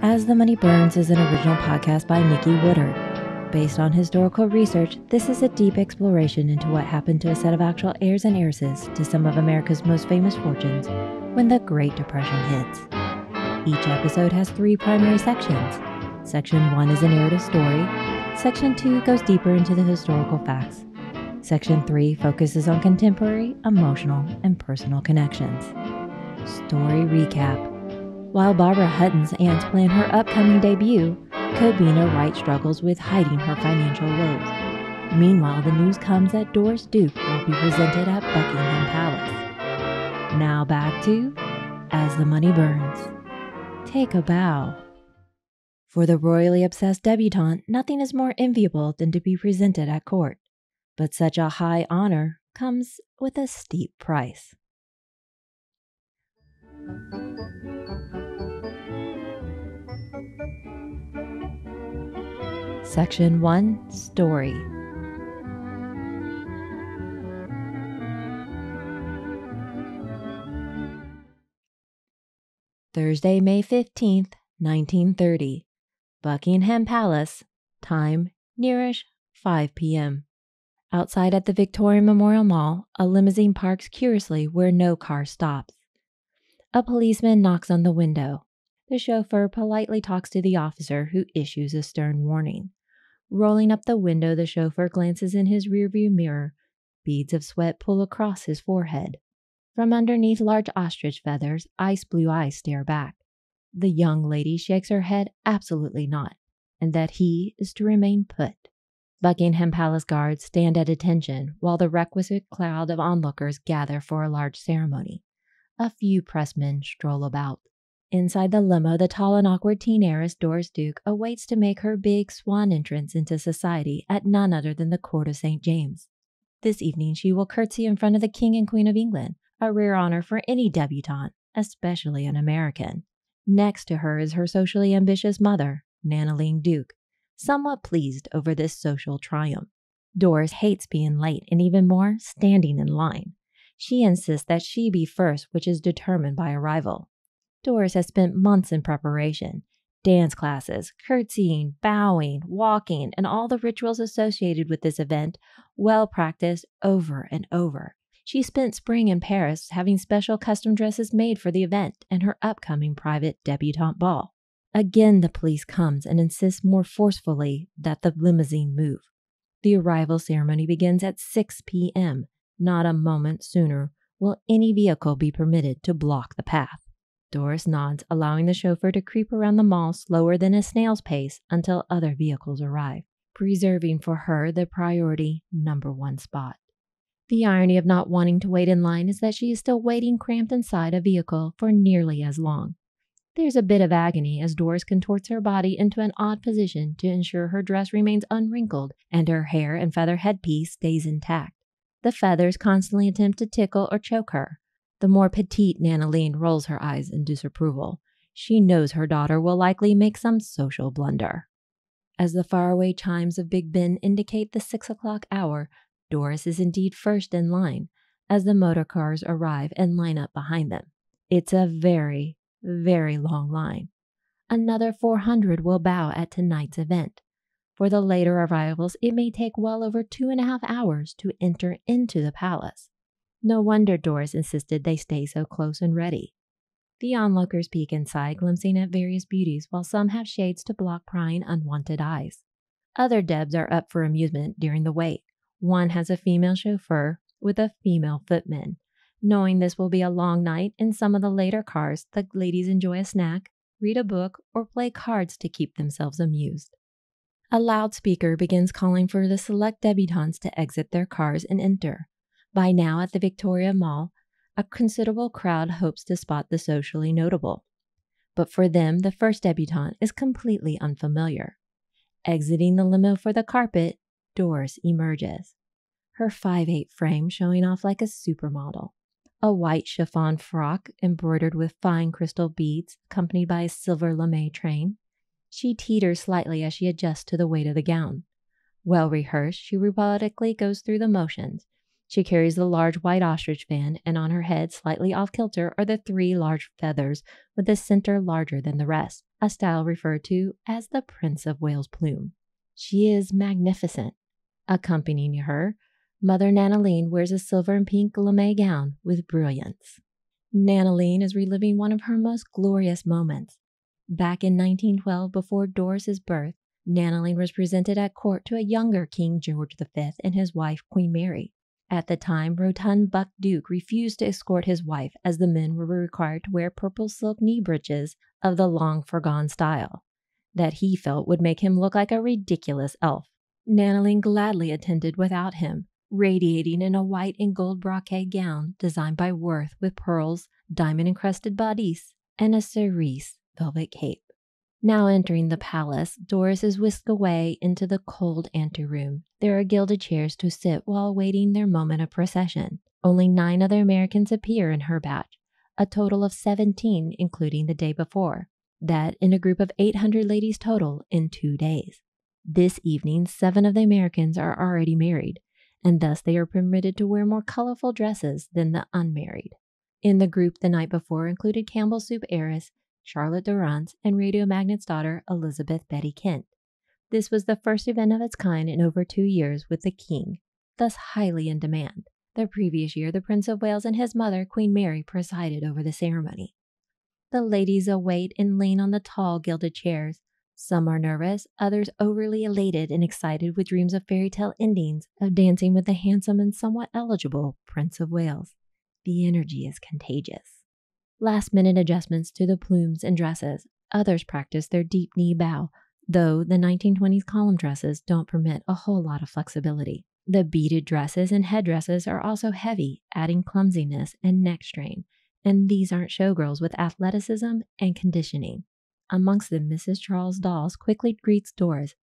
As the Money Burns is an original podcast by Nikki Woodard. Based on historical research, this is a deep exploration into what happened to a set of actual heirs and heiresses to some of America's most famous fortunes when the Great Depression hits. Each episode has three primary sections. Section 1 is a narrative story, Section 2 goes deeper into the historical facts, Section 3 focuses on contemporary, emotional, and personal connections. Story recap while Barbara Hutton's aunt planned her upcoming debut, Cobina Wright struggles with hiding her financial woes. Meanwhile, the news comes that Doris Duke will be presented at Buckingham Palace. Now back to As the Money Burns. Take a bow. For the royally obsessed debutante, nothing is more enviable than to be presented at court. But such a high honor comes with a steep price. Section 1 Story Thursday, May 15th, 1930, Buckingham Palace, time nearish 5 p.m. Outside at the Victoria Memorial Mall, a limousine parks curiously where no car stops. A policeman knocks on the window. The chauffeur politely talks to the officer, who issues a stern warning. Rolling up the window, the chauffeur glances in his rearview mirror. Beads of sweat pull across his forehead. From underneath large ostrich feathers, ice blue eyes stare back. The young lady shakes her head, absolutely not, and that he is to remain put. Buckingham Palace guards stand at attention while the requisite crowd of onlookers gather for a large ceremony a few pressmen stroll about. Inside the limo, the tall and awkward teen heiress Doris Duke awaits to make her big swan entrance into society at none other than the court of St. James. This evening, she will curtsy in front of the King and Queen of England, a rare honor for any debutante, especially an American. Next to her is her socially ambitious mother, Nanaline Duke, somewhat pleased over this social triumph. Doris hates being late and even more, standing in line. She insists that she be first, which is determined by arrival. Doris has spent months in preparation dance classes, curtsying, bowing, walking, and all the rituals associated with this event, well practiced over and over. She spent spring in Paris having special custom dresses made for the event and her upcoming private debutante ball. Again, the police comes and insists more forcefully that the limousine move. The arrival ceremony begins at 6 p.m. Not a moment sooner will any vehicle be permitted to block the path. Doris nods, allowing the chauffeur to creep around the mall slower than a snail's pace until other vehicles arrive, preserving for her the priority number one spot. The irony of not wanting to wait in line is that she is still waiting cramped inside a vehicle for nearly as long. There's a bit of agony as Doris contorts her body into an odd position to ensure her dress remains unwrinkled and her hair and feather headpiece stays intact. The feathers constantly attempt to tickle or choke her. The more petite Nanaline rolls her eyes in disapproval. She knows her daughter will likely make some social blunder. As the faraway chimes of Big Ben indicate the six o'clock hour, Doris is indeed first in line as the motor cars arrive and line up behind them. It's a very, very long line. Another 400 will bow at tonight's event. For the later arrivals, it may take well over two and a half hours to enter into the palace. No wonder Doris insisted they stay so close and ready. The onlookers peek inside, glimpsing at various beauties, while some have shades to block prying, unwanted eyes. Other Debs are up for amusement during the wait. One has a female chauffeur with a female footman. Knowing this will be a long night, in some of the later cars, the ladies enjoy a snack, read a book, or play cards to keep themselves amused. A loudspeaker begins calling for the select debutantes to exit their cars and enter. By now at the Victoria Mall, a considerable crowd hopes to spot the socially notable. But for them, the first debutante is completely unfamiliar. Exiting the limo for the carpet, Doris emerges. Her 5'8 frame showing off like a supermodel. A white chiffon frock embroidered with fine crystal beads, accompanied by a silver lame train. She teeters slightly as she adjusts to the weight of the gown. Well rehearsed, she robotically goes through the motions. She carries the large white ostrich fan, and on her head, slightly off kilter, are the three large feathers, with the center larger than the rest, a style referred to as the Prince of Wales plume. She is magnificent. Accompanying her, Mother Nanaline wears a silver and pink lame gown with brilliants. Nanaline is reliving one of her most glorious moments. Back in 1912, before Doris's birth, Nanoline was presented at court to a younger King George V and his wife, Queen Mary. At the time, rotund Buck Duke refused to escort his wife as the men were required to wear purple silk knee breeches of the long foregone style that he felt would make him look like a ridiculous elf. Nanoline gladly attended without him, radiating in a white and gold brocade gown designed by Worth with pearls, diamond encrusted bodice, and a cerise velvet cape. Now entering the palace, Doris is whisked away into the cold anteroom. There are gilded chairs to sit while awaiting their moment of procession. Only nine other Americans appear in her batch, a total of 17, including the day before. That in a group of 800 ladies total in two days. This evening, seven of the Americans are already married, and thus they are permitted to wear more colorful dresses than the unmarried. In the group the night before included Campbell Soup heiress Charlotte Durant, and Radio Magnet's daughter, Elizabeth Betty Kent. This was the first event of its kind in over two years with the King, thus highly in demand. The previous year, the Prince of Wales and his mother, Queen Mary, presided over the ceremony. The ladies await and lean on the tall gilded chairs. Some are nervous, others overly elated and excited with dreams of fairy tale endings, of dancing with the handsome and somewhat eligible Prince of Wales. The energy is contagious last minute adjustments to the plumes and dresses. Others practice their deep knee bow, though the 1920s column dresses don't permit a whole lot of flexibility. The beaded dresses and headdresses are also heavy, adding clumsiness and neck strain, and these aren't showgirls with athleticism and conditioning. Amongst them, Mrs. Charles Dawes quickly greets Doris.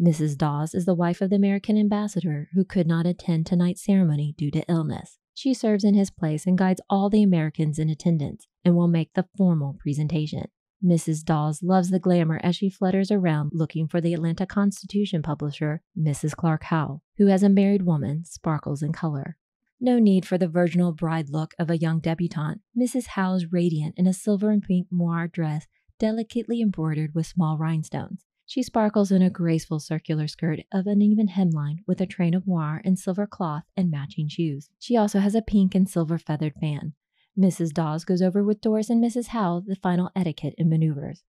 Mrs. Dawes is the wife of the American ambassador who could not attend tonight's ceremony due to illness. She serves in his place and guides all the Americans in attendance and will make the formal presentation. Mrs. Dawes loves the glamour as she flutters around looking for the Atlanta Constitution publisher, Mrs. Clark Howe, who, as a married woman, sparkles in color. No need for the virginal bride look of a young debutante. Mrs. is radiant in a silver and pink moire dress delicately embroidered with small rhinestones. She sparkles in a graceful circular skirt of an even hemline with a train of moire and silver cloth and matching shoes. She also has a pink and silver feathered fan. Mrs. Dawes goes over with Doris and Mrs. Howe the final etiquette and maneuvers.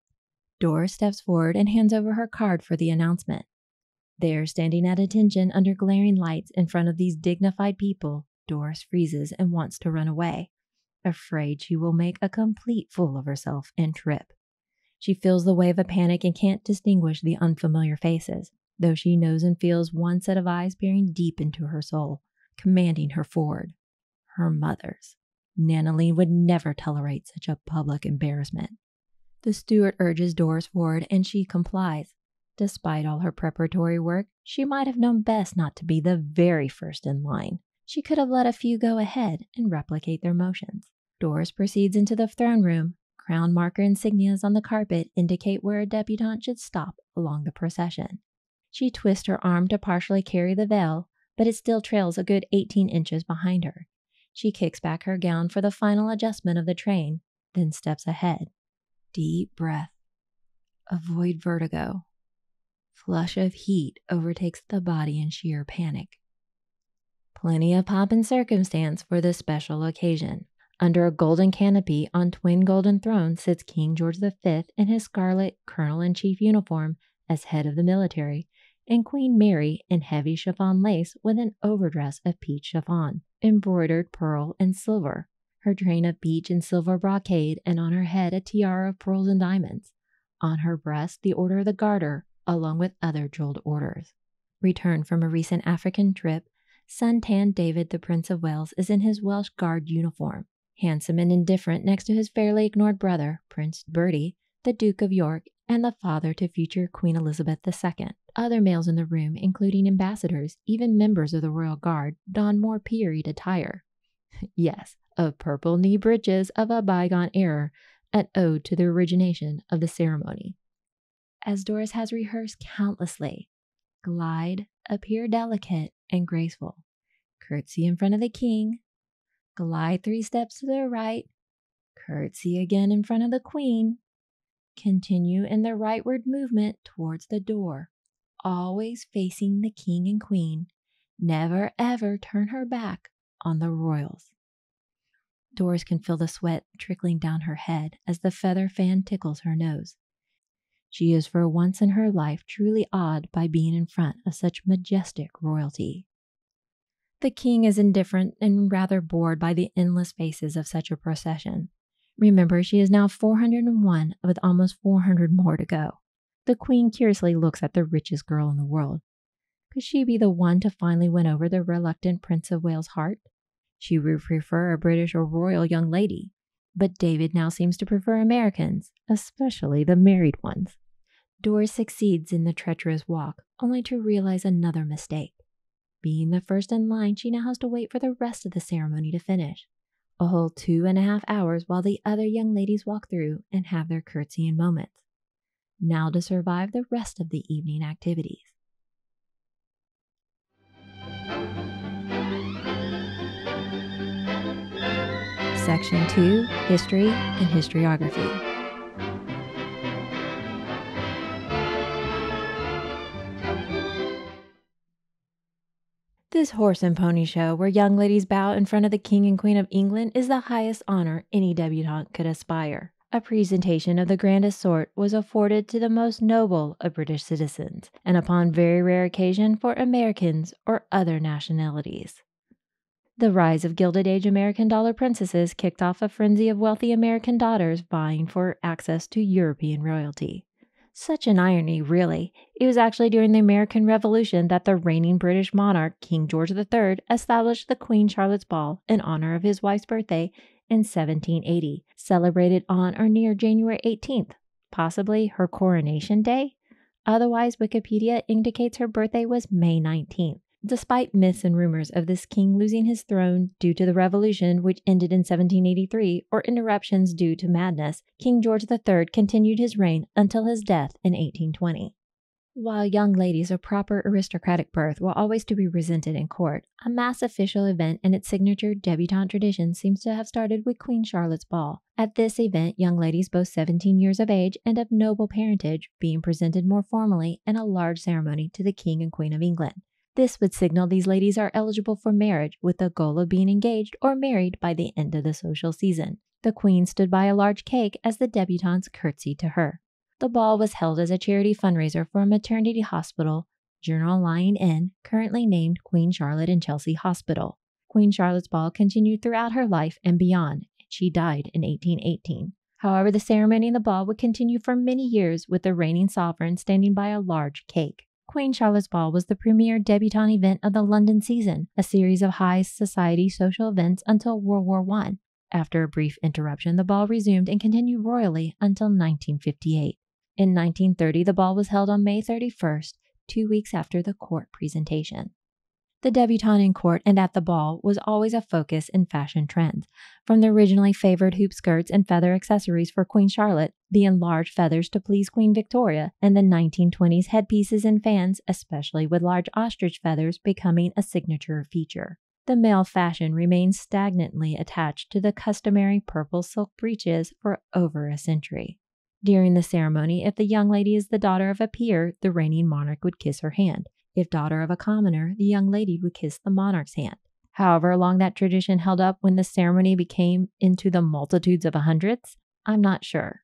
Doris steps forward and hands over her card for the announcement. There, standing at attention under glaring lights in front of these dignified people, Doris freezes and wants to run away, afraid she will make a complete fool of herself and trip. She feels the wave of panic and can't distinguish the unfamiliar faces, though she knows and feels one set of eyes peering deep into her soul, commanding her forward. Her mother's. Nanaline would never tolerate such a public embarrassment. The steward urges Doris forward and she complies. Despite all her preparatory work, she might have known best not to be the very first in line. She could have let a few go ahead and replicate their motions. Doris proceeds into the throne room, crown marker insignias on the carpet indicate where a debutante should stop along the procession. She twists her arm to partially carry the veil, but it still trails a good 18 inches behind her. She kicks back her gown for the final adjustment of the train, then steps ahead. Deep breath. Avoid vertigo. Flush of heat overtakes the body in sheer panic. Plenty of pomp and circumstance for this special occasion. Under a golden canopy on twin golden thrones sits King George V in his scarlet colonel in chief uniform as head of the military, and Queen Mary in heavy chiffon lace with an overdress of peach chiffon, embroidered pearl and silver, her train of peach and silver brocade, and on her head a tiara of pearls and diamonds. On her breast, the Order of the Garter, along with other jeweled orders. Returned from a recent African trip, sun-tanned David, the Prince of Wales, is in his Welsh Guard uniform handsome and indifferent next to his fairly ignored brother, Prince Bertie, the Duke of York, and the father to future Queen Elizabeth II. Other males in the room, including ambassadors, even members of the royal guard, don more period attire. yes, of purple knee breeches of a bygone era, an ode to the origination of the ceremony. As Doris has rehearsed countlessly, glide, appear delicate and graceful, curtsy in front of the king, glide three steps to the right, curtsy again in front of the queen, continue in the rightward movement towards the door, always facing the king and queen. Never ever turn her back on the royals. Doris can feel the sweat trickling down her head as the feather fan tickles her nose. She is for once in her life truly awed by being in front of such majestic royalty. The king is indifferent and rather bored by the endless faces of such a procession. Remember, she is now 401, with almost 400 more to go. The queen curiously looks at the richest girl in the world. Could she be the one to finally win over the reluctant Prince of Wales' heart? She would prefer a British or royal young lady. But David now seems to prefer Americans, especially the married ones. Doris succeeds in the treacherous walk, only to realize another mistake. Being the first in line, she now has to wait for the rest of the ceremony to finish. A whole two and a half hours while the other young ladies walk through and have their curtsying moments. Now to survive the rest of the evening activities. Section 2 History and Historiography. This horse and pony show, where young ladies bow in front of the King and Queen of England, is the highest honor any debutante could aspire. A presentation of the grandest sort was afforded to the most noble of British citizens, and upon very rare occasion for Americans or other nationalities. The rise of Gilded Age American dollar princesses kicked off a frenzy of wealthy American daughters vying for access to European royalty. Such an irony, really. It was actually during the American Revolution that the reigning British monarch, King George III, established the Queen Charlotte's Ball in honor of his wife's birthday in 1780, celebrated on or near January 18th, possibly her coronation day. Otherwise, Wikipedia indicates her birthday was May 19th despite myths and rumors of this king losing his throne due to the revolution which ended in 1783 or interruptions due to madness, King George III continued his reign until his death in 1820. While young ladies of proper aristocratic birth were always to be resented in court, a mass official event and its signature debutante tradition seems to have started with Queen Charlotte's Ball. At this event, young ladies both 17 years of age and of noble parentage being presented more formally in a large ceremony to the King and Queen of England. This would signal these ladies are eligible for marriage, with the goal of being engaged or married by the end of the social season. The queen stood by a large cake as the debutantes curtsied to her. The ball was held as a charity fundraiser for a maternity hospital, General Lying Inn, currently named Queen Charlotte and Chelsea Hospital. Queen Charlotte's ball continued throughout her life and beyond, and she died in 1818. However, the ceremony and the ball would continue for many years with the reigning sovereign standing by a large cake. Queen Charlotte's Ball was the premier debutante event of the London season, a series of high society social events until World War I. After a brief interruption, the ball resumed and continued royally until 1958. In 1930, the ball was held on May 31st, two weeks after the court presentation the debutante in court and at the ball was always a focus in fashion trends. From the originally favored hoop skirts and feather accessories for Queen Charlotte, the enlarged feathers to please Queen Victoria, and the 1920s headpieces and fans, especially with large ostrich feathers, becoming a signature feature. The male fashion remains stagnantly attached to the customary purple silk breeches for over a century. During the ceremony, if the young lady is the daughter of a peer, the reigning monarch would kiss her hand. If daughter of a commoner, the young lady would kiss the monarch's hand. However long that tradition held up when the ceremony became into the multitudes of hundreds, I'm not sure.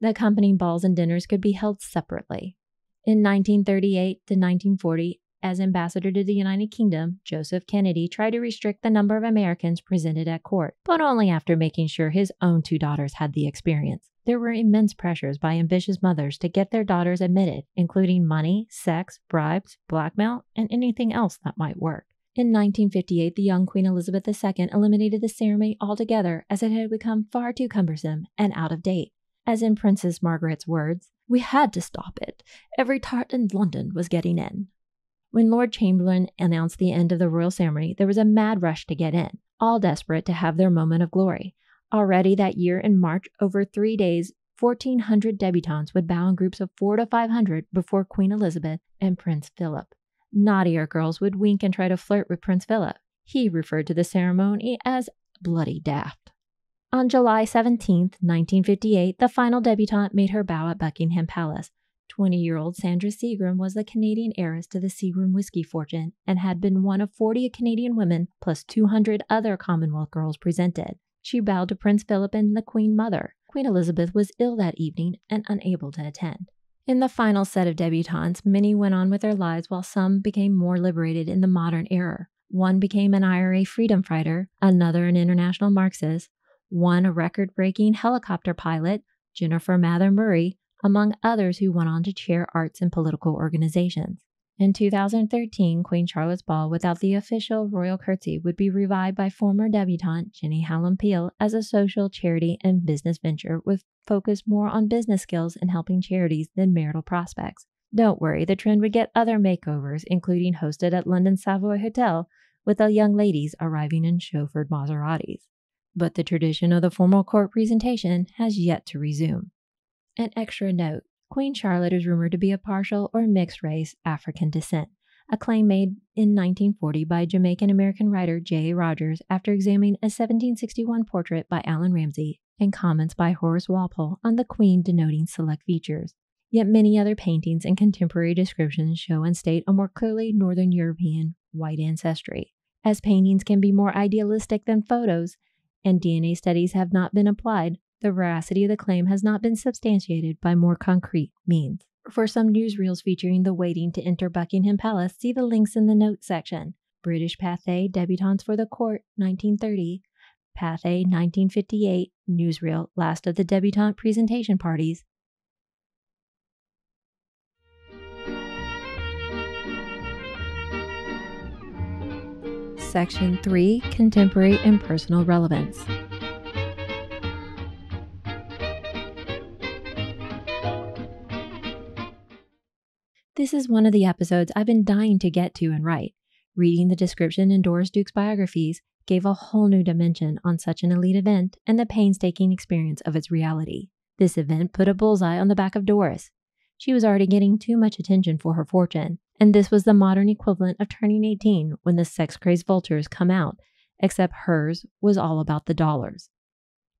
The accompanying balls and dinners could be held separately. In 1938 to 1940, as ambassador to the United Kingdom, Joseph Kennedy tried to restrict the number of Americans presented at court, but only after making sure his own two daughters had the experience. There were immense pressures by ambitious mothers to get their daughters admitted, including money, sex, bribes, blackmail, and anything else that might work. In 1958, the young Queen Elizabeth II eliminated the ceremony altogether as it had become far too cumbersome and out of date. As in Princess Margaret's words, we had to stop it. Every tart in London was getting in. When Lord Chamberlain announced the end of the royal ceremony, there was a mad rush to get in, all desperate to have their moment of glory. Already that year in March, over three days, 1,400 debutantes would bow in groups of four to 500 before Queen Elizabeth and Prince Philip. Naughtier girls would wink and try to flirt with Prince Philip. He referred to the ceremony as bloody daft. On July 17, 1958, the final debutante made her bow at Buckingham Palace. 20 year old Sandra Seagram was the Canadian heiress to the Seagram whiskey fortune and had been one of 40 Canadian women plus 200 other Commonwealth girls presented. She bowed to Prince Philip and the Queen Mother. Queen Elizabeth was ill that evening and unable to attend. In the final set of debutantes, many went on with their lives while some became more liberated in the modern era. One became an IRA freedom fighter, another an international Marxist, one a record breaking helicopter pilot, Jennifer Mather Murray, among others who went on to chair arts and political organizations. In 2013, Queen Charlotte's Ball without the official royal curtsy would be revived by former debutante Jenny Hallam Peel as a social charity and business venture with focus more on business skills and helping charities than marital prospects. Don't worry, the trend would get other makeovers, including hosted at London Savoy Hotel with the young ladies arriving in chauffeured Maseratis. But the tradition of the formal court presentation has yet to resume. An extra note Queen Charlotte is rumored to be a partial or mixed race African descent, a claim made in 1940 by Jamaican American writer J. Rogers after examining a 1761 portrait by Allan Ramsay and comments by Horace Walpole on the Queen denoting select features. Yet many other paintings and contemporary descriptions show and state a more clearly Northern European white ancestry. As paintings can be more idealistic than photos, and DNA studies have not been applied, the veracity of the claim has not been substantiated by more concrete means. For some newsreels featuring the waiting to enter Buckingham Palace, see the links in the notes section. British Pathé Debutantes for the Court, 1930. Pathé, 1958. Newsreel, Last of the Debutante Presentation Parties, Section 3 Contemporary and Personal Relevance. This is one of the episodes I've been dying to get to and write. Reading the description in Doris Duke's biographies gave a whole new dimension on such an elite event and the painstaking experience of its reality. This event put a bullseye on the back of Doris. She was already getting too much attention for her fortune, and this was the modern equivalent of turning 18 when the sex crazed vultures come out, except hers was all about the dollars.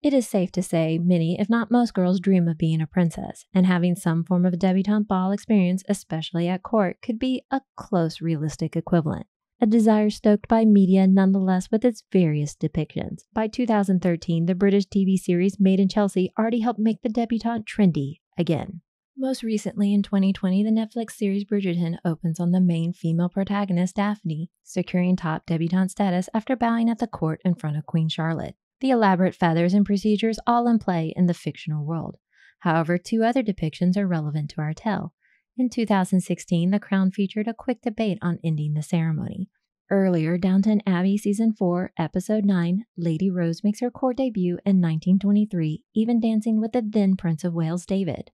It is safe to say many, if not most, girls dream of being a princess, and having some form of debutante ball experience, especially at court, could be a close realistic equivalent. A desire stoked by media nonetheless with its various depictions. By 2013, the British TV series Made in Chelsea already helped make the debutante trendy again. Most recently, in 2020, the Netflix series Bridgerton opens on the main female protagonist, Daphne, securing top debutante status after bowing at the court in front of Queen Charlotte the elaborate feathers and procedures all in play in the fictional world. However, two other depictions are relevant to our tale. In 2016, The Crown featured a quick debate on ending the ceremony. Earlier, Downton Abbey Season 4, Episode 9, Lady Rose makes her court debut in 1923, even dancing with the then Prince of Wales David.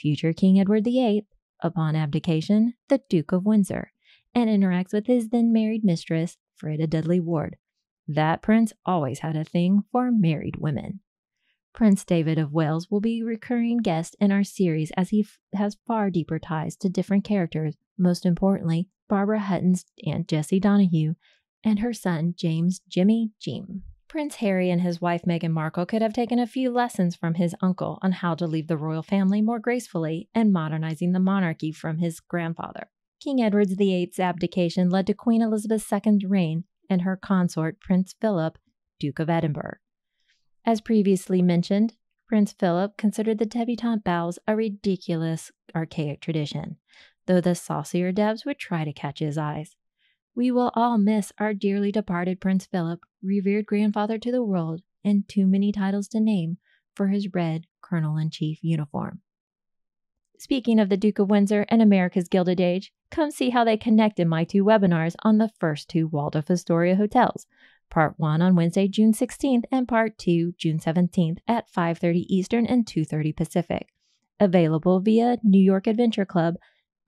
Future King Edward VIII, upon abdication, the Duke of Windsor, and interacts with his then married mistress, Freda Dudley Ward, that prince always had a thing for married women. Prince David of Wales will be a recurring guest in our series as he f- has far deeper ties to different characters, most importantly, Barbara Hutton's Aunt Jessie Donahue and her son James Jimmy Jim. Prince Harry and his wife Meghan Markle could have taken a few lessons from his uncle on how to leave the royal family more gracefully and modernizing the monarchy from his grandfather. King Edward VIII's abdication led to Queen Elizabeth's second reign, and her consort, Prince Philip, Duke of Edinburgh. As previously mentioned, Prince Philip considered the debutante bows a ridiculous, archaic tradition, though the saucier Debs would try to catch his eyes. We will all miss our dearly departed Prince Philip, revered grandfather to the world, and too many titles to name, for his red colonel in chief uniform. Speaking of the Duke of Windsor and America's Gilded Age, come see how they connect in my two webinars on the first two Waldorf Astoria hotels, part 1 on Wednesday, June 16th and part 2 June 17th at 5:30 Eastern and 2:30 Pacific. Available via New York Adventure Club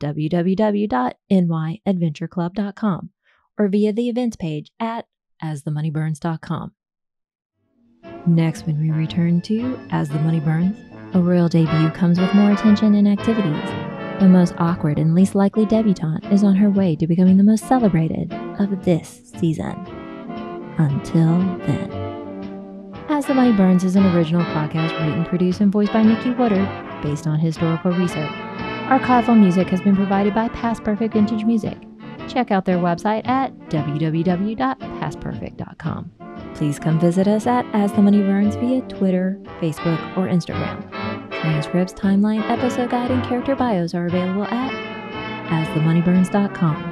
www.nyadventureclub.com or via the events page at asthemoneyburns.com. Next, when we return to As the Money Burns, a royal debut comes with more attention and activities. The most awkward and least likely debutante is on her way to becoming the most celebrated of this season. Until then. As the Light Burns is an original podcast written, produced, and voiced by Nikki Woodard based on historical research. Archival music has been provided by Past Perfect Vintage Music. Check out their website at www.pastperfect.com. Please come visit us at As the Money Burns via Twitter, Facebook, or Instagram. Transcripts, timeline, episode guide, and character bios are available at asthemoneyburns.com.